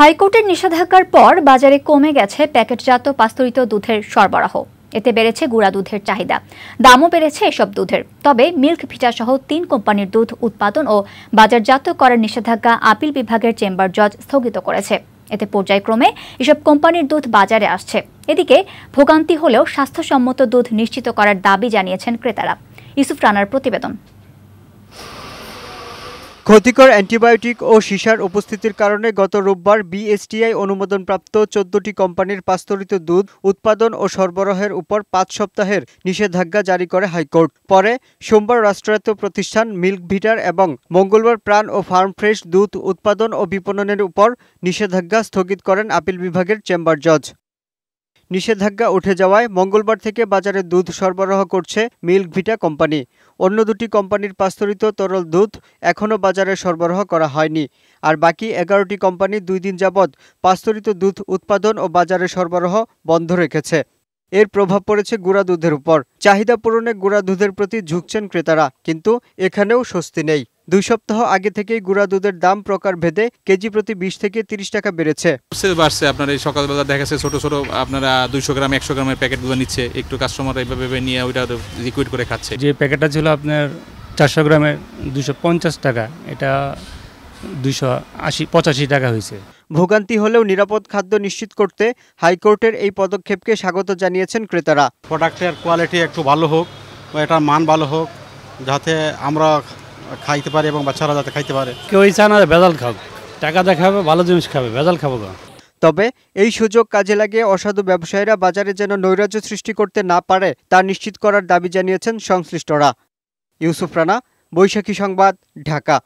হাইকোর্টের নিষেধাজ্ঞার পর বাজারে কমে গেছে প্যাকেটজাত পাস্তরিত দুধের সরবরাহ এতে বেড়েছে গুড়া দুধের চাহিদা দামও বেড়েছে এসব দুধের তবে মিল্ক ভিটা সহ তিন কোম্পানির দুধ উৎপাদন ও বাজারজাত করার নিষেধাজ্ঞা আপিল বিভাগের চেম্বার জজ স্থগিত করেছে এতে পর্যায়ক্রমে এসব কোম্পানির দুধ বাজারে আসছে এদিকে ভোগান্তি হলেও স্বাস্থ্যসম্মত দুধ নিশ্চিত করার দাবি জানিয়েছেন ক্রেতারা ইসুফ রানার প্রতিবেদন ক্ষতিকর অ্যান্টিবায়োটিক ও সিসার উপস্থিতির কারণে গত রোববার বিএসটিআই অনুমোদনপ্রাপ্ত চোদ্দটি কোম্পানির পাস্তরিত দুধ উৎপাদন ও সরবরাহের উপর পাঁচ সপ্তাহের নিষেধাজ্ঞা জারি করে হাইকোর্ট পরে সোমবার রাষ্ট্রায়ত্ত প্রতিষ্ঠান মিল্ক ভিটার এবং মঙ্গলবার প্রাণ ও ফার্ম ফ্রেশ দুধ উৎপাদন ও বিপণনের উপর নিষেধাজ্ঞা স্থগিত করেন আপিল বিভাগের চেম্বার জজ নিষেধাজ্ঞা উঠে যাওয়ায় মঙ্গলবার থেকে বাজারে দুধ সরবরাহ করছে মিল্ক ভিটা কোম্পানি অন্য দুটি কোম্পানির পাস্তরিত তরল দুধ এখনও বাজারে সরবরাহ করা হয়নি আর বাকি এগারোটি কোম্পানি দুই দিন যাবৎ পাস্তরিত দুধ উৎপাদন ও বাজারে সরবরাহ বন্ধ রেখেছে এর প্রভাব পড়েছে গুঁড়া দুধের উপর চাহিদা পূরণে গুঁড়া দুধের প্রতি ঝুঁকছেন ক্রেতারা কিন্তু এখানেও স্বস্তি নেই দুই সপ্তাহ আগে থেকেই গুঁড়া দুধের দাম প্রকার ভেদে কেজি প্রতি বিশ থেকে তিরিশ টাকা বেড়েছে বাড়ছে আপনার এই সকালবেলা দেখা যাচ্ছে ছোটো ছোটো আপনারা দুইশো গ্রাম একশো গ্রামের প্যাকেট গুলো নিচ্ছে একটু কাস্টমার এইভাবে নিয়ে ওইটা লিকুইড করে খাচ্ছে যে প্যাকেটটা ছিল আপনার চারশো গ্রামের দুশো পঞ্চাশ টাকা এটা দুশো আশি পঁচাশি টাকা হয়েছে ভোগান্তি হলেও নিরাপদ খাদ্য নিশ্চিত করতে হাইকোর্টের এই পদক্ষেপকে স্বাগত জানিয়েছেন ক্রেতারা প্রোডাক্টের কোয়ালিটি একটু ভালো হোক বা এটার মান ভালো হোক যাতে আমরা খাইতে পারে এবং বাচ্চারা যাতে খাইতে পারে কেউ ইচ্ছা না ভেজাল খাবে টাকা দেখাবে ভালো জিনিস খাবে ভেজাল খাবো না তবে এই সুযোগ কাজে লাগিয়ে অসাধু ব্যবসায়ীরা বাজারে যেন নৈরাজ্য সৃষ্টি করতে না পারে তা নিশ্চিত করার দাবি জানিয়েছেন সংশ্লিষ্টরা ইউসুফ রানা বৈশাখী সংবাদ ঢাকা